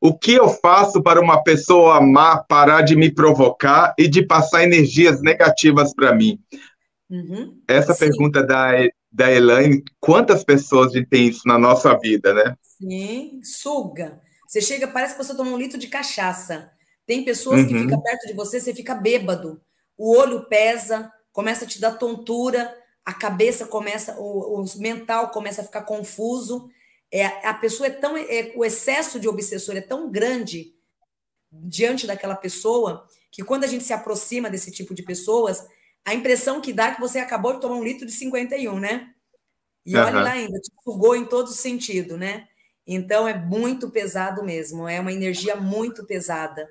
O que eu faço para uma pessoa má parar de me provocar e de passar energias negativas para mim? Uhum. Essa Sim. pergunta da, da Elaine, quantas pessoas tem isso na nossa vida, né? Sim, suga. Você chega, parece que você tomou um litro de cachaça. Tem pessoas uhum. que ficam perto de você, você fica bêbado. O olho pesa, começa a te dar tontura, a cabeça começa, o, o mental começa a ficar confuso. É, a pessoa é tão. É, o excesso de obsessor é tão grande diante daquela pessoa que quando a gente se aproxima desse tipo de pessoas, a impressão que dá é que você acabou de tomar um litro de 51, né? E uhum. olha lá ainda, te sugou em todo sentido, né? Então é muito pesado mesmo, é uma energia muito pesada.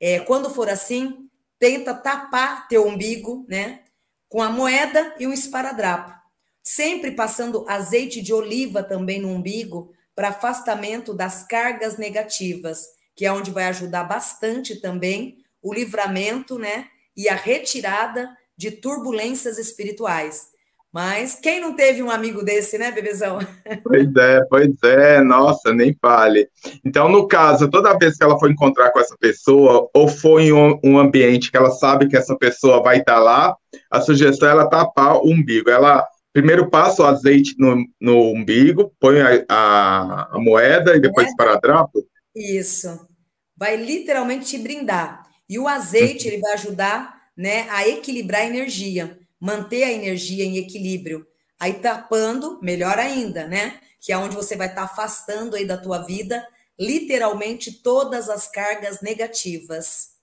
É, quando for assim, tenta tapar teu umbigo, né? Com a moeda e um esparadrapo sempre passando azeite de oliva também no umbigo para afastamento das cargas negativas, que é onde vai ajudar bastante também o livramento, né, e a retirada de turbulências espirituais. Mas quem não teve um amigo desse, né, bebezão? Pois é, pois é, nossa, nem fale. Então, no caso, toda vez que ela for encontrar com essa pessoa, ou for em um, um ambiente que ela sabe que essa pessoa vai estar lá, a sugestão é ela tapar o umbigo. Ela Primeiro passo, azeite no, no umbigo, põe a, a, a moeda e depois é. esparadrapo? Isso. Vai literalmente te brindar. E o azeite, ele vai ajudar né, a equilibrar a energia, manter a energia em equilíbrio. Aí tapando, melhor ainda, né? Que é onde você vai estar tá afastando aí da tua vida, literalmente, todas as cargas negativas.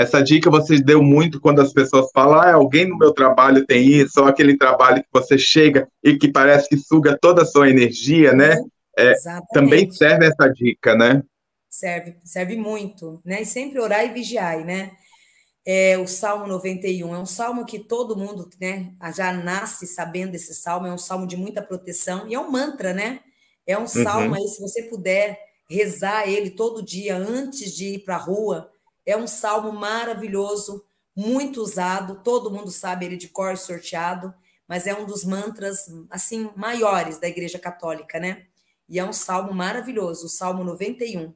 Essa dica você deu muito quando as pessoas falam, ah, alguém no meu trabalho tem isso, ou aquele trabalho que você chega e que parece que suga toda a sua energia, né? É, também serve essa dica, né? Serve, serve muito, né? E sempre orar e vigiar, né? É, o Salmo 91 é um salmo que todo mundo, né, já nasce sabendo desse salmo, é um salmo de muita proteção e é um mantra, né? É um salmo uhum. aí, se você puder rezar ele todo dia antes de ir para a rua, é um salmo maravilhoso, muito usado, todo mundo sabe ele de cor sorteado, mas é um dos mantras assim maiores da Igreja Católica, né? E é um salmo maravilhoso, o Salmo 91.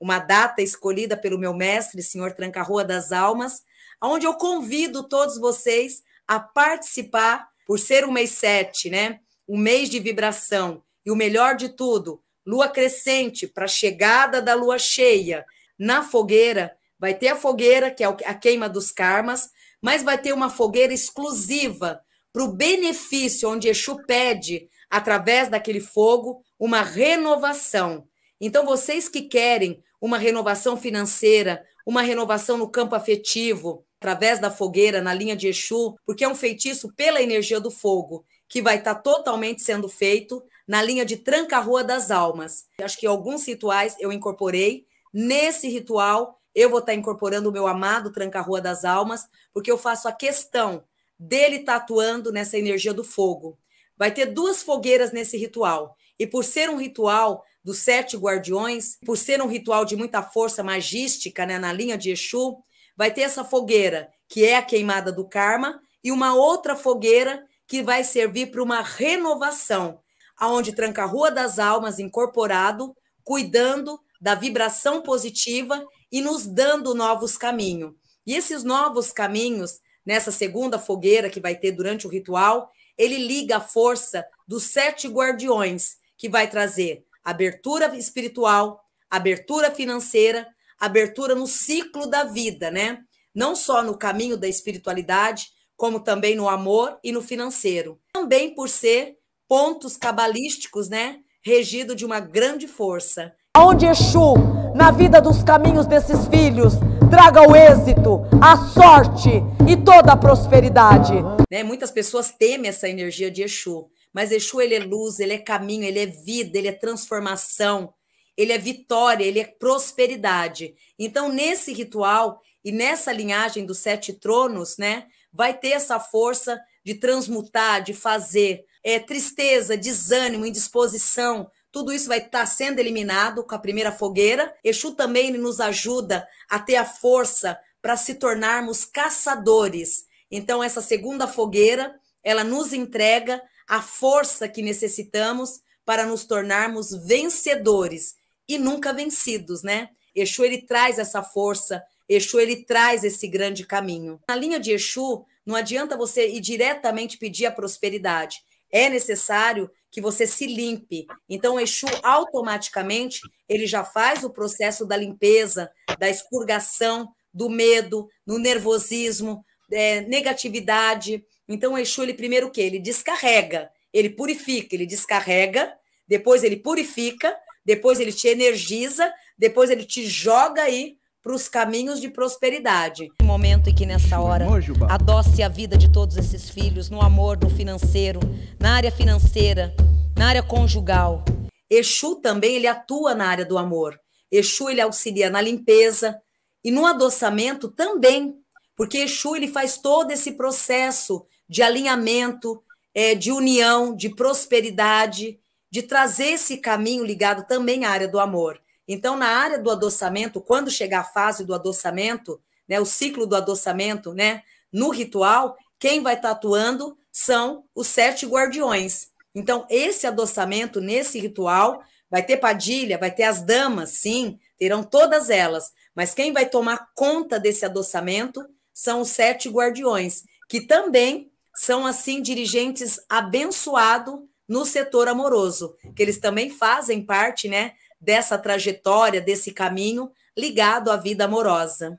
Uma data escolhida pelo meu mestre, Senhor Tranca-Rua das Almas, onde eu convido todos vocês a participar, por ser o mês 7, né? O mês de vibração e o melhor de tudo, lua crescente para a chegada da lua cheia, na fogueira. Vai ter a fogueira, que é a queima dos karmas, mas vai ter uma fogueira exclusiva para o benefício, onde Exu pede, através daquele fogo, uma renovação. Então, vocês que querem uma renovação financeira, uma renovação no campo afetivo, através da fogueira, na linha de Exu, porque é um feitiço pela energia do fogo, que vai estar tá totalmente sendo feito na linha de Tranca-Rua das Almas. Acho que alguns rituais eu incorporei, Nesse ritual, eu vou estar tá incorporando o meu amado Tranca-Rua das Almas, porque eu faço a questão dele estar atuando nessa energia do fogo. Vai ter duas fogueiras nesse ritual. E por ser um ritual dos sete guardiões, por ser um ritual de muita força magística né, na linha de Exu, vai ter essa fogueira, que é a queimada do karma, e uma outra fogueira que vai servir para uma renovação, aonde Tranca-Rua das Almas incorporado, cuidando da vibração positiva e nos dando novos caminhos. E esses novos caminhos, nessa segunda fogueira que vai ter durante o ritual, ele liga a força dos sete guardiões, que vai trazer abertura espiritual, abertura financeira, abertura no ciclo da vida, né? Não só no caminho da espiritualidade, como também no amor e no financeiro. Também por ser pontos cabalísticos, né? Regido de uma grande força. Aonde Exu, na vida dos caminhos desses filhos, traga o êxito, a sorte e toda a prosperidade. Né, muitas pessoas temem essa energia de Exu, mas Exu ele é luz, ele é caminho, ele é vida, ele é transformação, ele é vitória, ele é prosperidade. Então, nesse ritual e nessa linhagem dos sete tronos, né, vai ter essa força de transmutar, de fazer. É, tristeza, desânimo, indisposição, tudo isso vai estar tá sendo eliminado com a primeira fogueira. Exu também nos ajuda a ter a força para se tornarmos caçadores. Então, essa segunda fogueira, ela nos entrega a força que necessitamos para nos tornarmos vencedores e nunca vencidos, né? Exu, ele traz essa força, Exu, ele traz esse grande caminho. Na linha de Exu, não adianta você ir diretamente pedir a prosperidade. É necessário que você se limpe. Então, o Exu, automaticamente, ele já faz o processo da limpeza, da expurgação, do medo, do nervosismo, é, negatividade. Então, o Exu, ele primeiro o quê? Ele descarrega, ele purifica, ele descarrega, depois ele purifica, depois ele te energiza, depois ele te joga aí para os caminhos de prosperidade. No momento em que nessa hora adoce a vida de todos esses filhos no amor, no financeiro, na área financeira, na área conjugal. Exu também ele atua na área do amor. Exu ele auxilia na limpeza e no adoçamento também, porque Exu ele faz todo esse processo de alinhamento, é, de união, de prosperidade, de trazer esse caminho ligado também à área do amor. Então, na área do adoçamento, quando chegar a fase do adoçamento, né, o ciclo do adoçamento, né, no ritual, quem vai estar tá atuando são os sete guardiões. Então, esse adoçamento, nesse ritual, vai ter Padilha, vai ter as damas, sim, terão todas elas. Mas quem vai tomar conta desse adoçamento são os sete guardiões, que também são, assim, dirigentes abençoados no setor amoroso, que eles também fazem parte, né, dessa trajetória, desse caminho ligado à vida amorosa.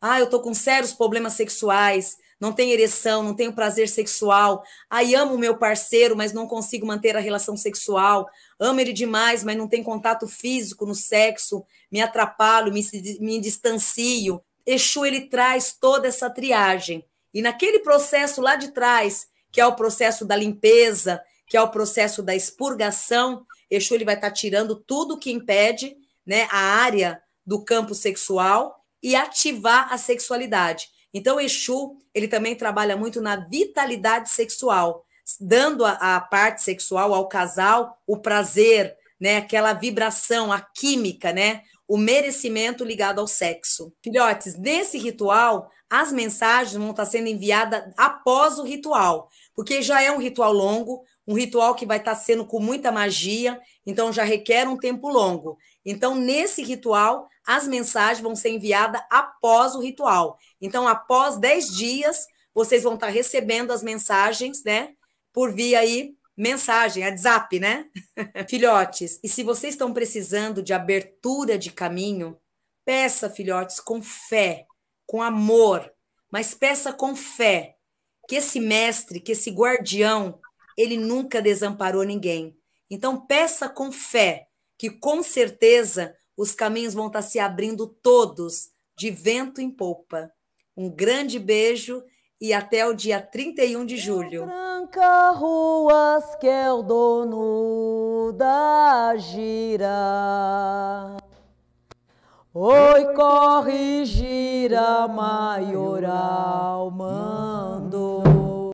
Ah, eu tô com sérios problemas sexuais, não tenho ereção, não tenho prazer sexual. Ai, amo o meu parceiro, mas não consigo manter a relação sexual. Amo ele demais, mas não tem contato físico no sexo. Me atrapalho, me, me distancio. Exu, ele traz toda essa triagem. E naquele processo lá de trás, que é o processo da limpeza, que é o processo da expurgação, Exu ele vai estar tá tirando tudo que impede né, a área do campo sexual e ativar a sexualidade. Então, Exu ele também trabalha muito na vitalidade sexual, dando a, a parte sexual ao casal o prazer, né, aquela vibração, a química, né, o merecimento ligado ao sexo. Filhotes, nesse ritual, as mensagens vão estar tá sendo enviadas após o ritual, porque já é um ritual longo, um ritual que vai estar tá sendo com muita magia, então já requer um tempo longo. Então, nesse ritual, as mensagens vão ser enviadas após o ritual. Então, após 10 dias, vocês vão estar tá recebendo as mensagens, né? Por via aí, mensagem, WhatsApp, né? filhotes, e se vocês estão precisando de abertura de caminho, peça, filhotes, com fé, com amor, mas peça com fé que esse mestre, que esse guardião ele nunca desamparou ninguém. Então, peça com fé, que com certeza os caminhos vão estar tá se abrindo todos, de vento em polpa. Um grande beijo e até o dia 31 de julho. Branca ruas que é o dono da gira. Oi, corre, gira, maioral, mando.